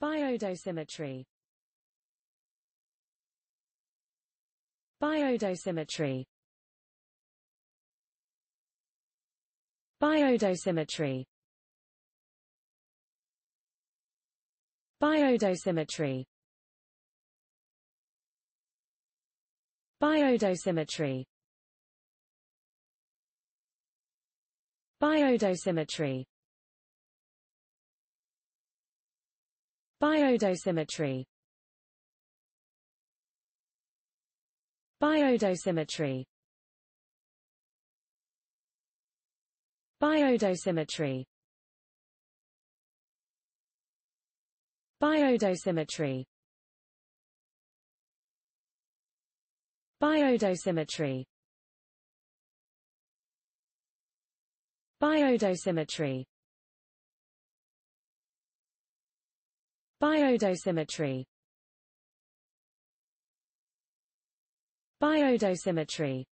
Biodosimetry Biodosimetry Biodosimetry Biodosimetry Biodosimetry Biodosimetry Biodosimetry Biodosimetry Biodosimetry Biodosimetry Biodosimetry Biodosimetry Biodosimetry Biodosimetry